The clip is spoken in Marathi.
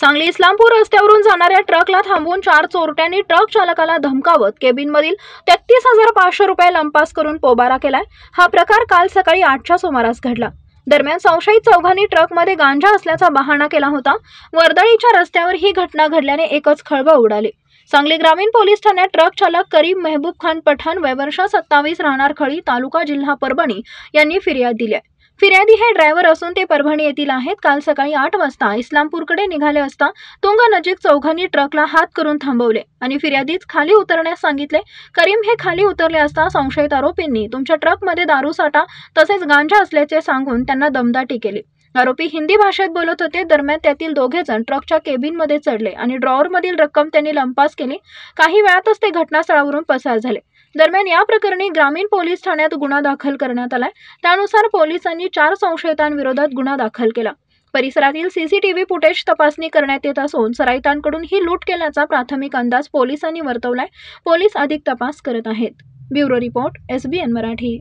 सांगली इस्लामपूर रस्त्यावरून जाणाऱ्या ट्रकला थांबवून चार चोरट्यांनी ट्रक चालकाला धमकावत केबिनमधील तेहतीस हजार पाचशे रुपये लंपास करून पोबारा केलाय हा प्रकार काल सकाळी आठच्या सुमारास घडला दरम्यान संशयित चौघांनी ट्रकमध्ये गांजा असल्याचा बहाणा केला होता वर्दळीच्या रस्त्यावर ही घटना घडल्याने एकच खळबळ उडाली सांगली ग्रामीण पोलीस ठाण्यात ट्रक चालक करीम मेहबूब खान पठाण वयवर्ष सत्तावीस राहणार खळी तालुका जिल्हा परभणी यांनी फिर्याद दिल्या फिर्यादी हे ड्रायव्हर असून ते परभणी येथील आहेत काल सकाळी आठ वाजता इस्लामपूरकडे निघाले असता तुंगा नजीक चौघांनी ट्रकला हात करून थांबवले आणि फिर्यादीच खाली उतरण्यास सांगितले करीम हे खाली उतरले असता संशयित आरोपींनी तुमच्या ट्रकमध्ये दारू साठा तसेच गांजा असल्याचे सांगून त्यांना दमदाटी केली आरोपी हिंदी भाषेत बोलत होते दरम्यान त्यातील दोघे जण ट्रकच्या मध्ये चढले आणि ड्रॉवर मधील रक्कम त्यांनी लंपास केली काही वेळातच ते घटनास्थळावरून पसार झाले दरम्यान या प्रकरणी ग्रामीण पोलीस ठाण्यात गुन्हा दाखल करण्यात आलाय त्यानुसार पोलिसांनी चार संशयितांविरोधात गुन्हा दाखल केला परिसरातील सीसीटीव्ही फुटेज तपासणी करण्यात येत असून सराईतांकडून ही लूट केल्याचा प्राथमिक अंदाज पोलिसांनी वर्तवलाय पोलीस अधिक तपास करत आहेत ब्युरो रिपोर्ट एसबीएन मराठी